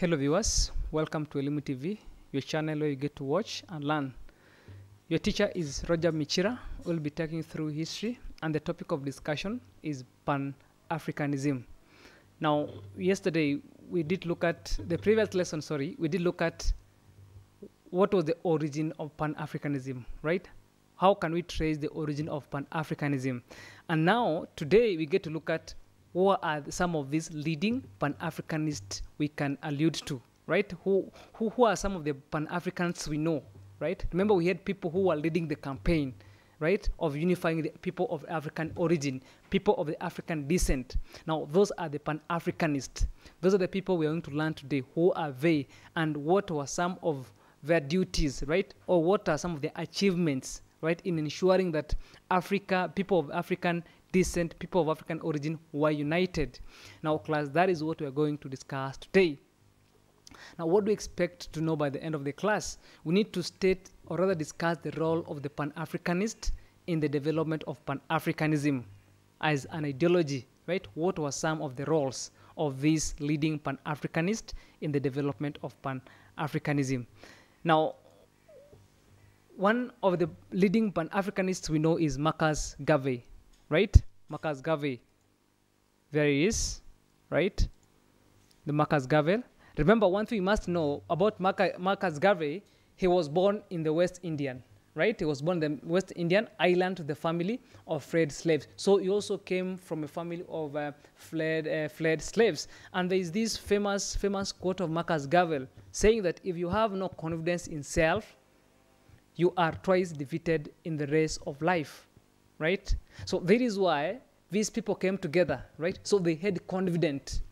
Hello viewers, welcome to Elimu TV, your channel where you get to watch and learn. Your teacher is Roger Michira, we will be taking through history and the topic of discussion is Pan-Africanism. Now, yesterday we did look at, the previous lesson, sorry, we did look at what was the origin of Pan-Africanism, right? How can we trace the origin of Pan-Africanism? And now, today we get to look at who are some of these leading Pan-Africanists we can allude to, right? Who, who, who are some of the Pan-Africans we know, right? Remember we had people who were leading the campaign, right, of unifying the people of African origin, people of the African descent. Now, those are the Pan-Africanists. Those are the people we are going to learn today. Who are they and what were some of their duties, right? Or what are some of their achievements, right, in ensuring that Africa, people of African descent, people of African origin were united. Now, class, that is what we are going to discuss today. Now, what do we expect to know by the end of the class? We need to state or rather discuss the role of the Pan Africanist in the development of Pan Africanism as an ideology, right? What were some of the roles of this leading Pan Africanist in the development of Pan Africanism? Now, one of the leading Pan Africanists we know is Marcus Garvey, right? Marcus Garvey. There he is, right? The Marcus Garvey. Remember, one thing you must know about Marcus Garvey, he was born in the West Indian, right? He was born in the West Indian island to the family of freed slaves. So he also came from a family of uh, fled, uh, fled slaves. And there is this famous, famous quote of Marcus Garvey saying that if you have no confidence in self, you are twice defeated in the race of life right? So that is why these people came together, right? So they had confidence.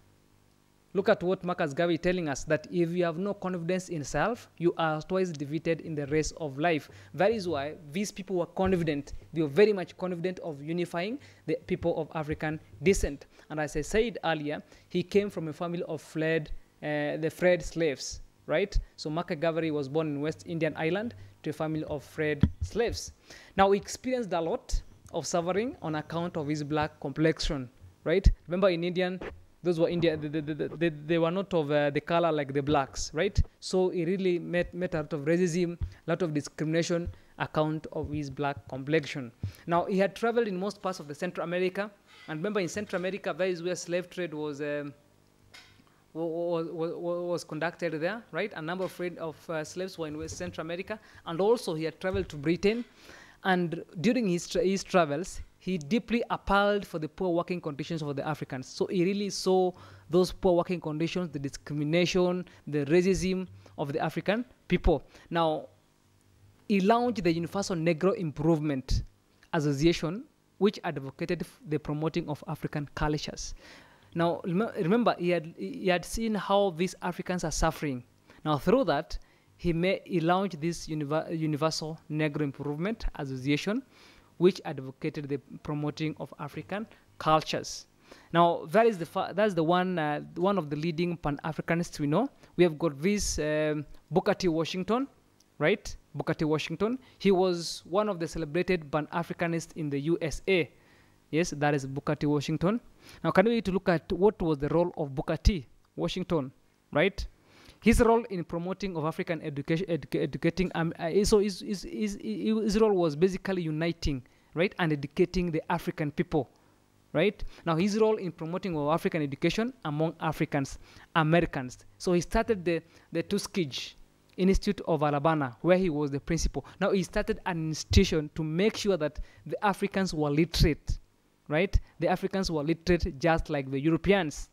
Look at what Marcus Garvey telling us that if you have no confidence in self, you are twice defeated in the race of life. That is why these people were confident. They were very much confident of unifying the people of African descent. And as I said earlier, he came from a family of fled, uh, the freed slaves, right? So Marcus Garvey was born in West Indian Island to a family of freed slaves. Now he experienced a lot of suffering on account of his black complexion, right? Remember in Indian, those were India. they, they, they, they were not of uh, the color like the blacks, right? So he really met, met a lot of racism, a lot of discrimination account of his black complexion. Now, he had traveled in most parts of the Central America, and remember in Central America, there is where slave trade was, um, was, was, was, conducted there, right? A number of, of uh, slaves were in West Central America, and also he had traveled to Britain, and during his, tra his travels, he deeply appalled for the poor working conditions of the Africans. So he really saw those poor working conditions, the discrimination, the racism of the African people. Now, he launched the Universal Negro Improvement Association, which advocated the promoting of African cultures. Now, remember, he had, he had seen how these Africans are suffering. Now, through that, he, may, he launched this Universal Negro Improvement Association, which advocated the promoting of African cultures. Now that is the that's the one uh, one of the leading Pan Africanists we know. We have got this um, Booker T. Washington, right? Booker T. Washington. He was one of the celebrated Pan Africanists in the USA. Yes, that is Booker T. Washington. Now, can we to look at what was the role of Booker T. Washington, right? his role in promoting of African education, educa educating, um, uh, so his, his, his, his, role was basically uniting, right, and educating the African people, right? Now, his role in promoting of African education among Africans, Americans. So he started the, the Tuskegee Institute of Alabama, where he was the principal. Now, he started an institution to make sure that the Africans were literate, right? The Africans were literate just like the Europeans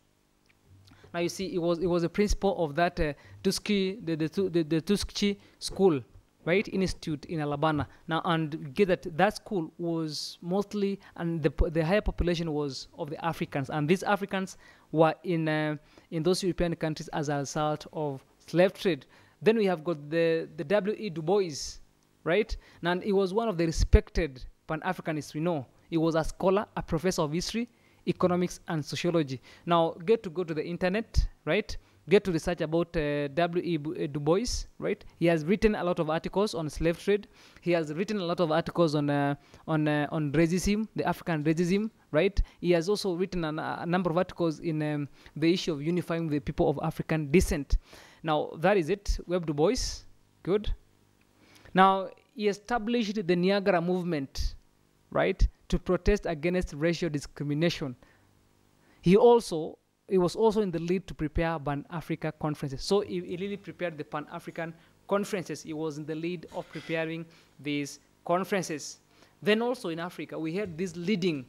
now you see, it was it was a principal of that uh, Tuskegee the the, the, the school, right institute in Alabama. Now and get that that school was mostly and the the higher population was of the Africans, and these Africans were in uh, in those European countries as a result of slave trade. Then we have got the the W. E. Du Bois, right? And it was one of the respected Pan Africanists we know. He was a scholar, a professor of history economics and sociology now get to go to the internet right get to research about uh, W.E. Uh, du Bois, right? He has written a lot of articles on slave trade. He has written a lot of articles on uh, on uh, on racism, the African racism, right? He has also written a number of articles in um, the issue of unifying the people of African descent. Now that is it. Web Du Bois, good. Now he established the Niagara movement, right? to protest against racial discrimination. He also he was also in the lead to prepare Pan Africa conferences. So he, he really prepared the Pan African conferences. He was in the lead of preparing these conferences. Then also in Africa, we had this leading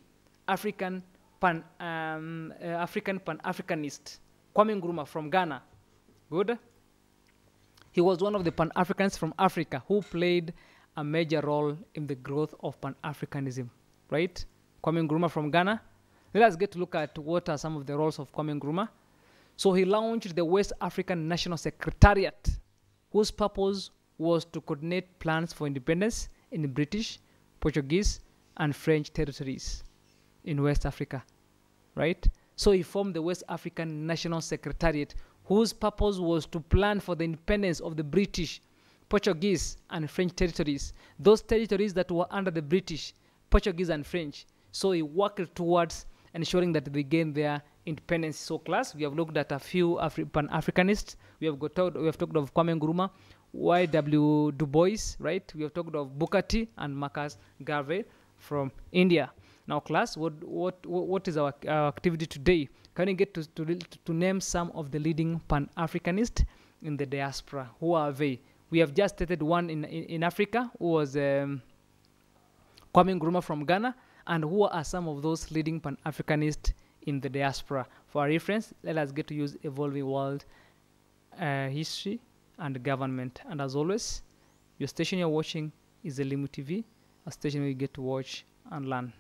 African Pan um, uh, African Pan Africanist, Kwame Nkrumah from Ghana. Good. He was one of the Pan Africans from Africa who played a major role in the growth of Pan Africanism right? Kwame Nkrumah from Ghana. Let us get to look at what are some of the roles of Kwame Nkrumah. So he launched the West African National Secretariat, whose purpose was to coordinate plans for independence in the British, Portuguese, and French territories in West Africa, right? So he formed the West African National Secretariat, whose purpose was to plan for the independence of the British, Portuguese, and French territories, those territories that were under the British, Portuguese and French. So we worked towards ensuring that they gain their independence. So class, we have looked at a few Afri- Pan-Africanists. We have got out, we have talked of Kwame Nkrumah, Y.W. Du Bois, right? We have talked of Booker and Marcus Garvey from India. Now, class, what what what is our, our activity today? Can you get to, to, to name some of the leading Pan-Africanists in the diaspora? Who are they? We have just stated one in in, in Africa who was. Um, Kwame Nkrumah from Ghana, and who are some of those leading Pan Africanists in the diaspora. For reference, let us get to use Evolving World uh, History and Government. And as always, your station you're watching is Limu TV, a station where you get to watch and learn.